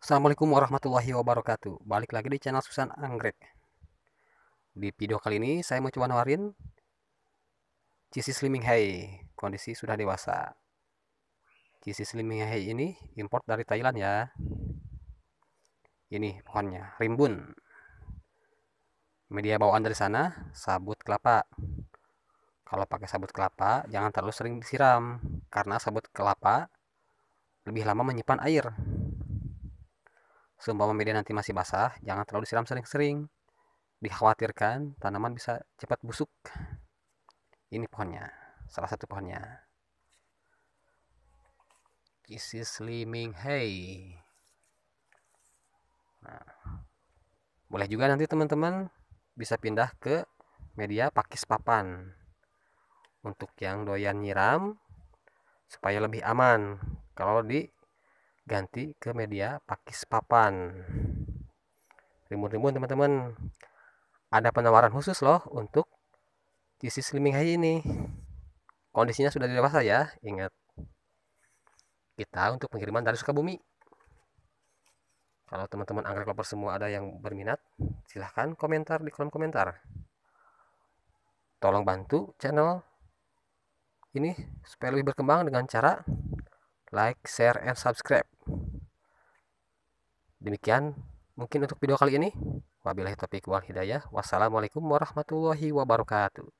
Assalamualaikum warahmatullahi wabarakatuh Balik lagi di channel Susan Anggrek Di video kali ini saya mau coba nawarin Cheesy Slimming Hay Kondisi sudah dewasa Cheesy Slimming Hay ini import dari Thailand ya Ini pohonnya, rimbun Media bawaan dari sana, sabut kelapa Kalau pakai sabut kelapa, jangan terlalu sering disiram Karena sabut kelapa lebih lama menyimpan air Seumpama media nanti masih basah, jangan terlalu disiram sering-sering. Dikhawatirkan tanaman bisa cepat busuk. Ini pohonnya, salah satu pohonnya. This is Liming Hay. Nah, boleh juga nanti teman-teman bisa pindah ke media pakis papan untuk yang doyan nyiram supaya lebih aman kalau di ganti ke media pakis papan rimun-rimun teman-teman ada penawaran khusus loh untuk CC Slimming High ini kondisinya sudah dewasa ya ingat kita untuk pengiriman dari Sukabumi kalau teman-teman anggrek lover semua ada yang berminat, silahkan komentar di kolom komentar. Tolong bantu channel ini supaya lebih berkembang dengan cara like, share, and subscribe. Demikian mungkin untuk video kali ini. Wabillahi taufiq wal hidayah. Wassalamualaikum warahmatullahi wabarakatuh.